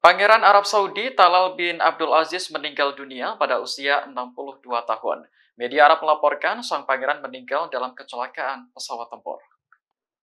Pangeran Arab Saudi Talal bin Abdul Aziz meninggal dunia pada usia 62 tahun. Media Arab melaporkan sang pangeran meninggal dalam kecelakaan pesawat tempur.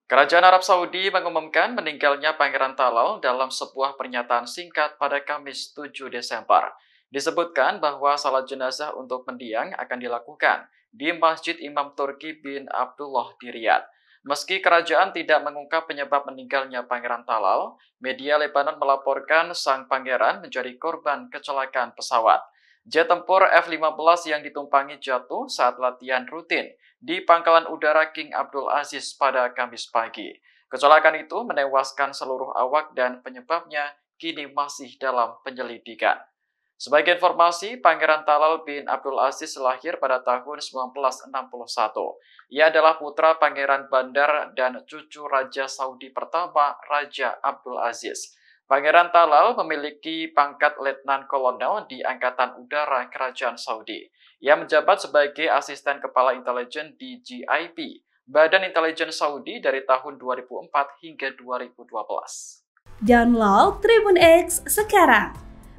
Kerajaan Arab Saudi mengumumkan meninggalnya Pangeran Talal dalam sebuah pernyataan singkat pada Kamis 7 Desember. Disebutkan bahwa salat jenazah untuk mendiang akan dilakukan di Masjid Imam Turki bin Abdullah di Riyadh. Meski kerajaan tidak mengungkap penyebab meninggalnya Pangeran Talal, media Lebanon melaporkan sang pangeran menjadi korban kecelakaan pesawat. Jet tempur F-15 yang ditumpangi jatuh saat latihan rutin di pangkalan udara King Abdul Aziz pada Kamis pagi. Kecelakaan itu menewaskan seluruh awak dan penyebabnya kini masih dalam penyelidikan. Sebagai informasi, Pangeran Talal bin Abdul Aziz lahir pada tahun 1961. Ia adalah putra Pangeran Bandar dan cucu Raja Saudi pertama Raja Abdul Aziz. Pangeran Talal memiliki pangkat letnan kolonel di Angkatan Udara Kerajaan Saudi. Ia menjabat sebagai asisten kepala intelijen di GIP, Badan Intelijen Saudi dari tahun 2004 hingga 2012. Download Tribun X sekarang